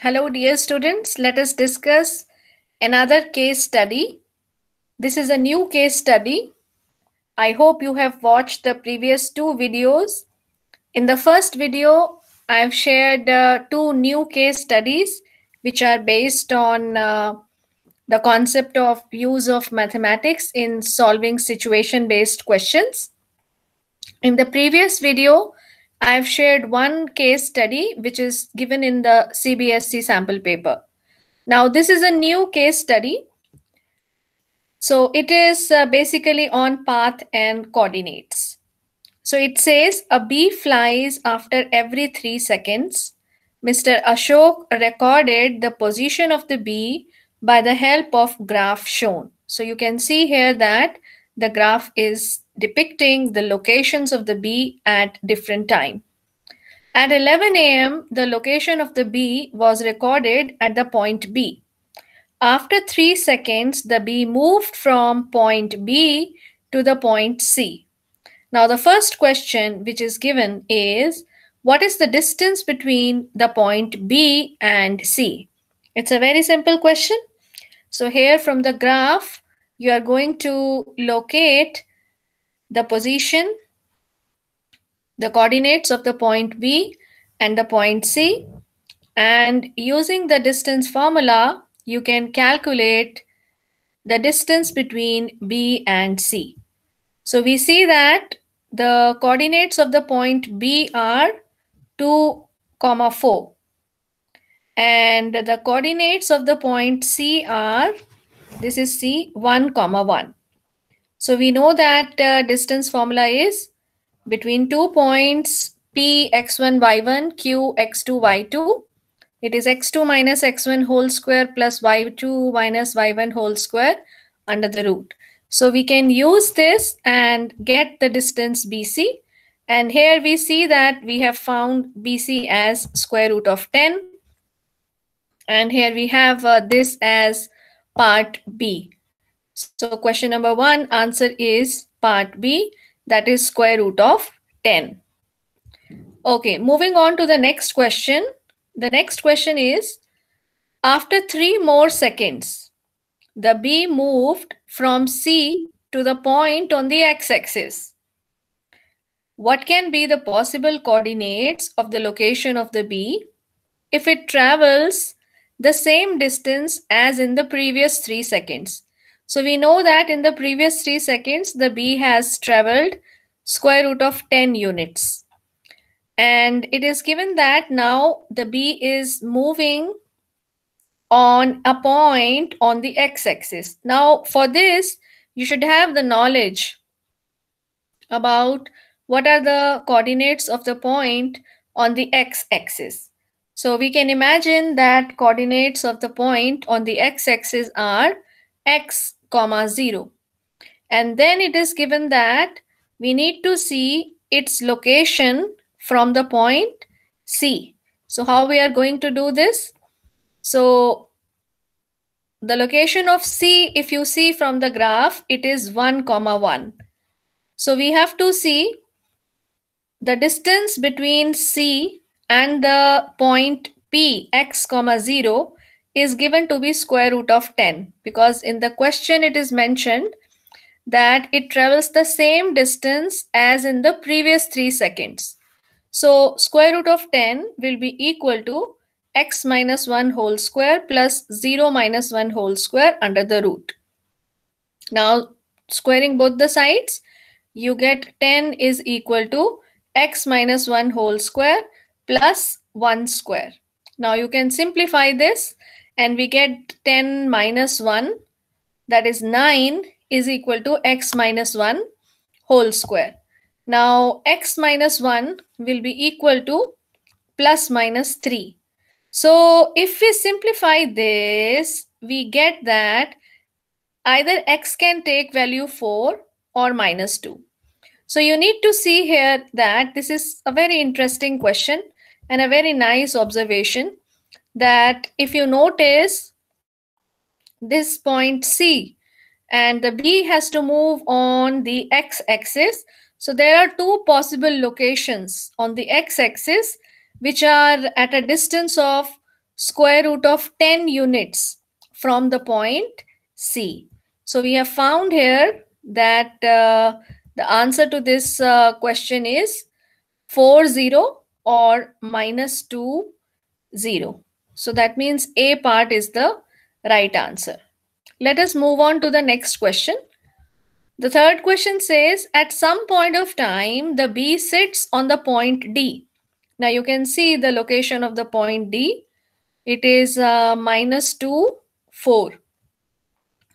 Hello, dear students. Let us discuss another case study. This is a new case study. I hope you have watched the previous two videos. In the first video, I have shared uh, two new case studies which are based on uh, the concept of use of mathematics in solving situation-based questions. In the previous video, I've shared one case study which is given in the CBSC sample paper. Now, this is a new case study. So it is uh, basically on path and coordinates. So it says a bee flies after every three seconds. Mr. Ashok recorded the position of the bee by the help of graph shown. So you can see here that the graph is depicting the locations of the bee at different time. At 11 a.m., the location of the bee was recorded at the point B. After three seconds, the bee moved from point B to the point C. Now, the first question which is given is, what is the distance between the point B and C? It's a very simple question. So here from the graph, you are going to locate the position, the coordinates of the point B and the point C. And using the distance formula, you can calculate the distance between B and C. So we see that the coordinates of the point B are 2 comma 4 and the coordinates of the point C are this is C 1 comma 1 so we know that uh, distance formula is between two points P x1 y1 Q x2 y2. It is x2 minus x1 whole square plus y2 minus y1 whole square under the root. So we can use this and get the distance BC. And here we see that we have found BC as square root of 10. And here we have uh, this as part B. So question number one, answer is part B, that is square root of 10. Okay, moving on to the next question. The next question is, after three more seconds, the bee moved from C to the point on the x-axis. What can be the possible coordinates of the location of the bee if it travels the same distance as in the previous three seconds? So we know that in the previous three seconds, the B has traveled square root of 10 units. And it is given that now the B is moving on a point on the x-axis. Now for this, you should have the knowledge about what are the coordinates of the point on the x-axis. So we can imagine that coordinates of the point on the x-axis are x comma 0. And then it is given that we need to see its location from the point C. So how we are going to do this? So the location of C, if you see from the graph, it is 1 comma 1. So we have to see the distance between C and the point P, x comma 0 is given to be square root of 10 because in the question it is mentioned that it travels the same distance as in the previous 3 seconds. So square root of 10 will be equal to x minus 1 whole square plus 0 minus 1 whole square under the root. Now squaring both the sides, you get 10 is equal to x minus 1 whole square plus 1 square. Now you can simplify this and we get 10 minus 1 that is 9 is equal to x minus 1 whole square. Now x minus 1 will be equal to plus minus 3. So if we simplify this, we get that either x can take value 4 or minus 2. So you need to see here that this is a very interesting question and a very nice observation that if you notice this point C and the B has to move on the x-axis. So there are two possible locations on the x-axis which are at a distance of square root of 10 units from the point C. So we have found here that uh, the answer to this uh, question is 4, 0 or minus 2, 0. So that means A part is the right answer. Let us move on to the next question. The third question says, at some point of time, the B sits on the point D. Now you can see the location of the point D. It is uh, minus 2, 4.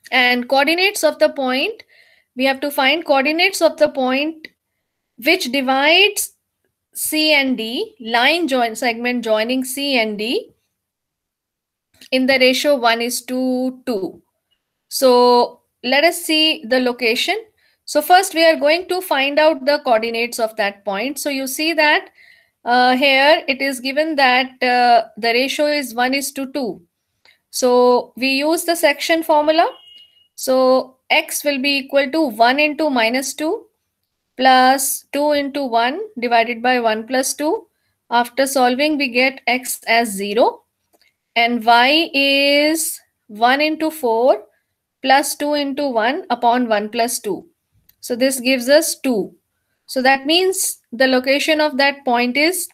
And coordinates of the point, we have to find coordinates of the point which divides C and D, line join segment joining C and D in the ratio 1 is to 2. So let us see the location. So first we are going to find out the coordinates of that point. So you see that uh, here it is given that uh, the ratio is 1 is to 2. So we use the section formula. So x will be equal to 1 into minus 2 plus 2 into 1 divided by 1 plus 2. After solving, we get x as 0 and y is 1 into 4 plus 2 into 1 upon 1 plus 2. So this gives us 2. So that means the location of that point is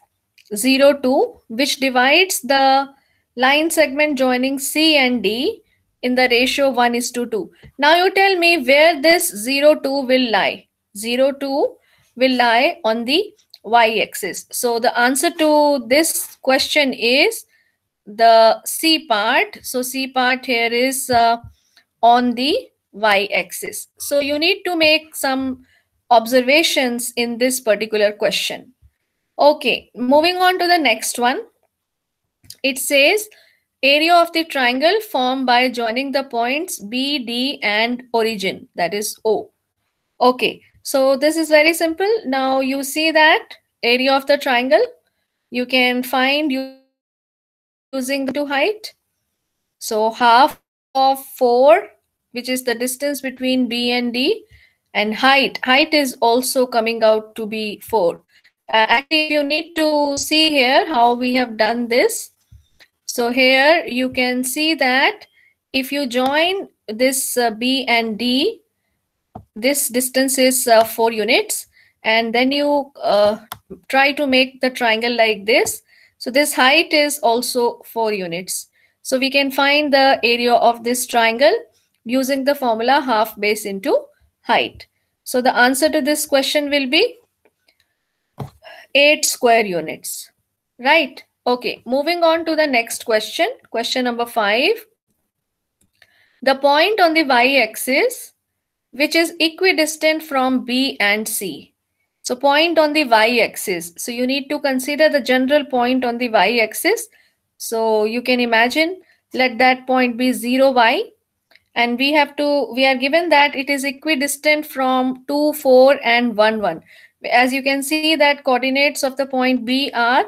0, 2, which divides the line segment joining C and D in the ratio 1 is to 2. Now you tell me where this 0, 2 will lie. 0, 2 will lie on the y-axis. So the answer to this question is the C part. So C part here is uh, on the y-axis. So you need to make some observations in this particular question. Okay, moving on to the next one. It says area of the triangle formed by joining the points B, D and origin that is O. Okay, so this is very simple. Now you see that area of the triangle. You can find you using the to height. So half of 4, which is the distance between B and D, and height. Height is also coming out to be 4. Uh, actually, you need to see here how we have done this. So here you can see that if you join this uh, B and D, this distance is uh, 4 units. And then you uh, try to make the triangle like this so this height is also 4 units. So we can find the area of this triangle using the formula half base into height. So the answer to this question will be 8 square units. Right. Okay. Moving on to the next question. Question number 5. The point on the y-axis which is equidistant from B and C so point on the y-axis. So you need to consider the general point on the y-axis. So you can imagine, let that point be 0y. And we have to, we are given that it is equidistant from 2, 4 and 1, 1. As you can see that coordinates of the point B are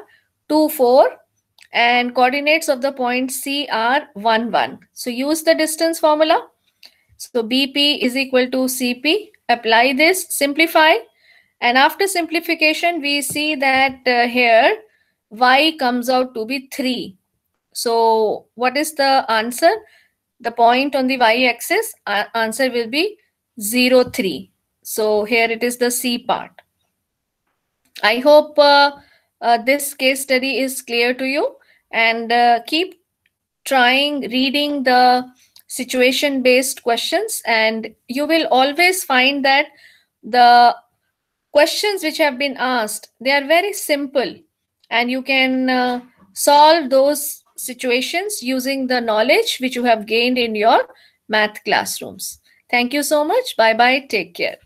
2, 4 and coordinates of the point C are 1, 1. So use the distance formula. So BP is equal to CP. Apply this, simplify and after simplification, we see that uh, here y comes out to be 3. So what is the answer? The point on the y-axis uh, answer will be 0, 3. So here it is the C part. I hope uh, uh this case study is clear to you and uh, keep trying reading the situation based questions and you will always find that the questions which have been asked they are very simple and you can uh, solve those situations using the knowledge which you have gained in your math classrooms thank you so much bye bye take care